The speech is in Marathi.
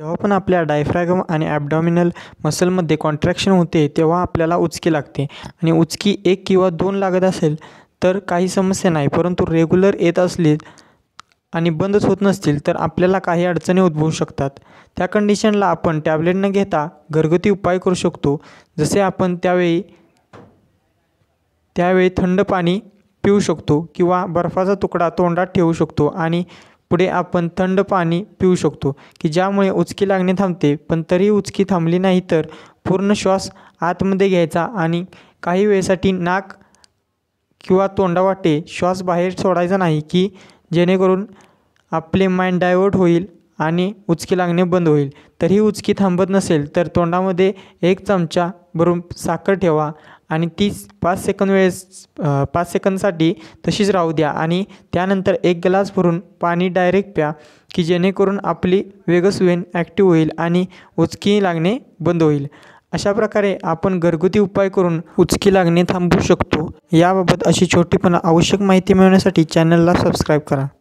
जेव्हा पण आपल्या डायफ्रॅगम आणि ॲबडॉमिनल मसलमध्ये कॉन्ट्रॅक्शन होते तेव्हा आपल्याला उचकी लागते आणि उचकी एक किंवा दोन लागत असेल तर काही समस्या नाही परंतु रेग्युलर येत असली आणि बंदच होत नसतील तर आपल्याला काही अडचणी उद्भवू शकतात त्या कंडिशनला आपण टॅबलेट न घेता घरगुती उपाय करू शकतो जसे आपण त्यावेळी त्यावेळी थंड पाणी पिऊ शकतो किंवा बर्फाचा तुकडा तोंडात ठेवू शकतो आणि पुढे आपण थंड पाणी पिऊ शकतो की ज्यामुळे उचकी लागणे थांबते पण तरी उचकी थांबली नाही तर पूर्ण श्वास आतमध्ये घ्यायचा आणि काही वेळेसाठी नाक किंवा तोंडावाटे श्वास बाहेर सोडायचा नाही की जेणेकरून आपले माइंड डायवर्ट होईल आणि उचकी लागणे बंद होईल तरी उचकी थांबत नसेल तर तोंडामध्ये एक चमचा भरून साखर ठेवा आणि तीच पाच सेकंद वेळेस पाच सेकंदसाठी तशीच राहू द्या आणि त्यानंतर एक ग्लास भरून पाणी डायरेक्ट प्या की जेणेकरून आपली वेगस वेन ॲक्टिव्ह होईल आणि उचकी लागणे बंद होईल अशा प्रकारे आपण घरगुती उपाय करून उचकी लागणे थांबवू शकतो याबाबत अशी छोटी पण आवश्यक माहिती मिळवण्यासाठी चॅनलला सबस्क्राईब करा